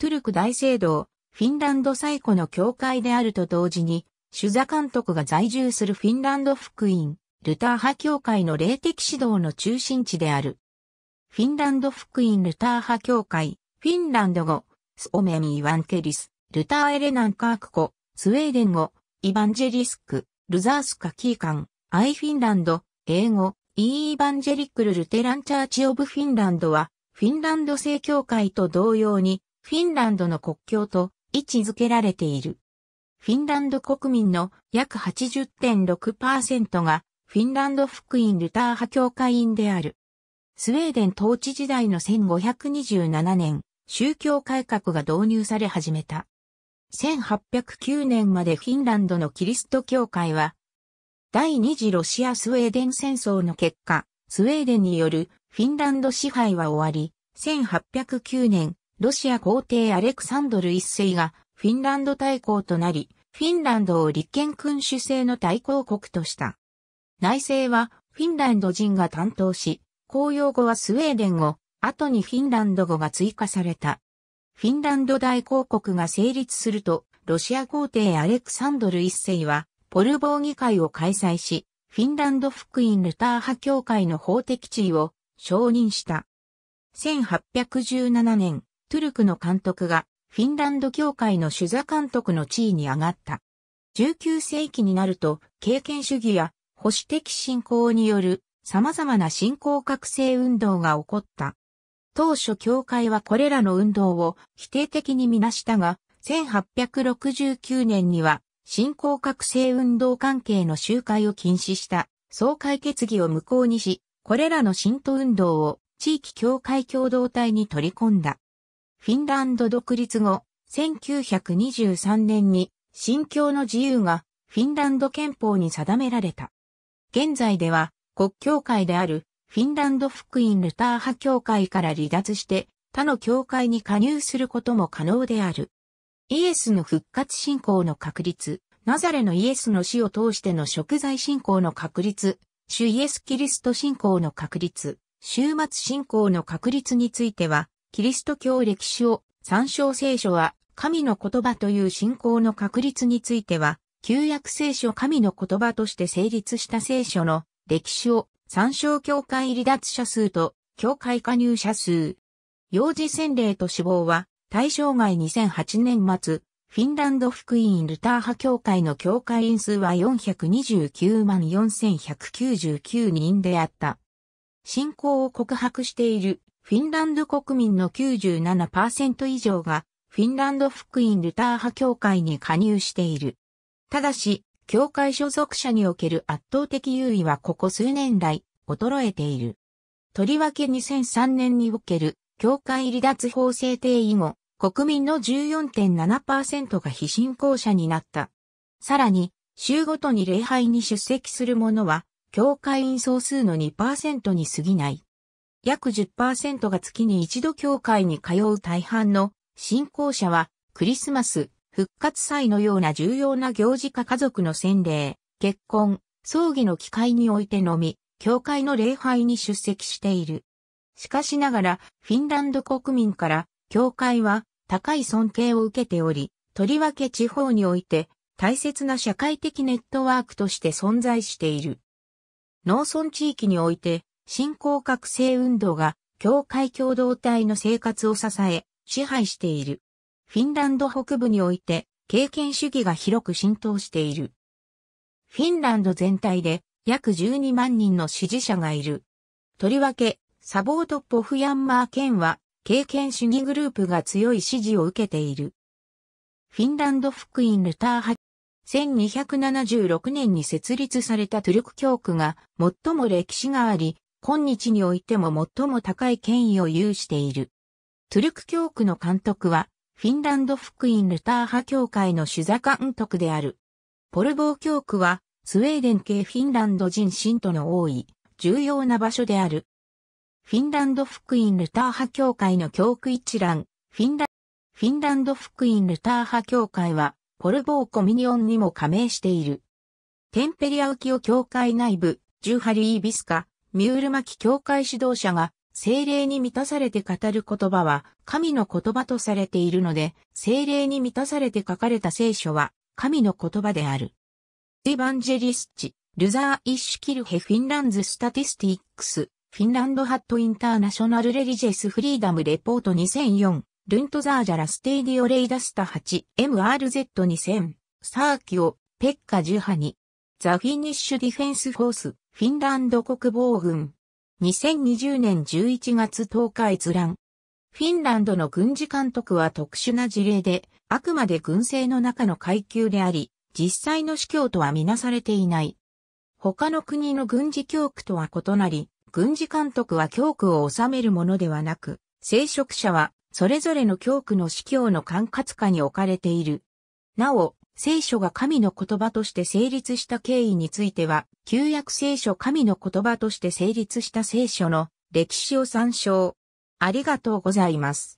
トゥルク大聖堂、フィンランド最古の教会であると同時に、シュザ監督が在住するフィンランド福音、ルター派教会の霊的指導の中心地である。フィンランド福音ルター派教会、フィンランド語、スオメミ・イワンケリス、ルター・エレナン・カーク語、スウェーデン語、イヴァンジェリスク、ルザースカ・キーカン、アイ・フィンランド、英語、イー・イヴァンジェリックル・ルテラン・チャーチ・オブ・フィンランドは、フィンランド正教会と同様に、フィンランドの国境と位置づけられている。フィンランド国民の約80.6%がフィンランド福音ルター派教会員である。スウェーデン統治時代の1527年、宗教改革が導入され始めた。1809年までフィンランドのキリスト教会は、第二次ロシア・スウェーデン戦争の結果、スウェーデンによるフィンランド支配は終わり、1809年、ロシア皇帝アレクサンドル一世がフィンランド大公となり、フィンランドを立憲君主制の大公国とした。内政はフィンランド人が担当し、公用語はスウェーデン語、後にフィンランド語が追加された。フィンランド大公国が成立すると、ロシア皇帝アレクサンドル一世は、ポルボー議会を開催し、フィンランド福音ルター派教会の法的地位を承認した。1817年、トゥルクの監督がフィンランド協会の主座監督の地位に上がった。19世紀になると経験主義や保守的信仰による様々な信仰覚醒運動が起こった。当初協会はこれらの運動を否定的にみなしたが、1869年には信仰覚醒運動関係の集会を禁止した総会決議を無効にし、これらの信徒運動を地域協会共同体に取り込んだ。フィンランド独立後、1923年に信教の自由がフィンランド憲法に定められた。現在では国教会であるフィンランド福音ルター派教会から離脱して他の教会に加入することも可能である。イエスの復活信仰の確立、ナザレのイエスの死を通しての食材信仰の確立、主イエスキリスト信仰の確立、終末信仰の確立については、キリスト教歴史を参照聖書は神の言葉という信仰の確立については、旧約聖書神の言葉として成立した聖書の歴史を参照教会離脱者数と教会加入者数。幼児洗礼と死亡は対象外2008年末、フィンランド福音ルター派教会の教会員数は429万4199人であった。信仰を告白しているフィンランド国民の97%以上が、フィンランド福音ルター派協会に加入している。ただし、教会所属者における圧倒的優位はここ数年来、衰えている。とりわけ2003年における、教会離脱法制定以後、国民の14.7%が非信仰者になった。さらに、週ごとに礼拝に出席する者は、教会員総数の2%に過ぎない。約10%が月に一度教会に通う大半の信仰者は、クリスマス、復活祭のような重要な行事か家族の洗礼、結婚、葬儀の機会においてのみ、教会の礼拝に出席している。しかしながら、フィンランド国民から、教会は高い尊敬を受けており、とりわけ地方において、大切な社会的ネットワークとして存在している。農村地域において、新興覚醒運動が教会共同体の生活を支え、支配している。フィンランド北部において、経験主義が広く浸透している。フィンランド全体で約12万人の支持者がいる。とりわけ、サボート・ポフヤンマー県は、経験主義グループが強い支持を受けている。フィンランド福音ルター派、1276年に設立されたトゥルク教区が最も歴史があり、今日においても最も高い権威を有している。トゥルク教区の監督は、フィンランド福音ルター派教会の主座監督である。ポルボー教区は、スウェーデン系フィンランド人信徒の多い、重要な場所である。フィンランド福音ルター派教会の教区一覧、フィンラフィンランド福音ルター派教会は、ポルボーコミニオンにも加盟している。テンペリアウキオ教会内部、ジュハリービスカ、ミュール巻教会指導者が精霊に満たされて語る言葉は神の言葉とされているので、精霊に満たされて書かれた聖書は神の言葉である。エヴァンジェリスチ、ルザー・イッシュ・キルヘ・フィンランズ・スタティスティックス、フィンランド・ハット・インターナショナル・レリジェス・フリーダム・レポート2004、ルントザージャラ・ステイディオ・レイダスタ 8MRZ2000、サーキオ、ペッカ・ジュハニ、ザ・フィニッシュ・ディフェンス・フォース、フィンランド国防軍。2020年11月10日閲覧。フィンランドの軍事監督は特殊な事例で、あくまで軍政の中の階級であり、実際の司教とはみなされていない。他の国の軍事教区とは異なり、軍事監督は教区を治めるものではなく、聖職者は、それぞれの教区の司教の管轄下に置かれている。なお、聖書が神の言葉として成立した経緯については、旧約聖書神の言葉として成立した聖書の歴史を参照。ありがとうございます。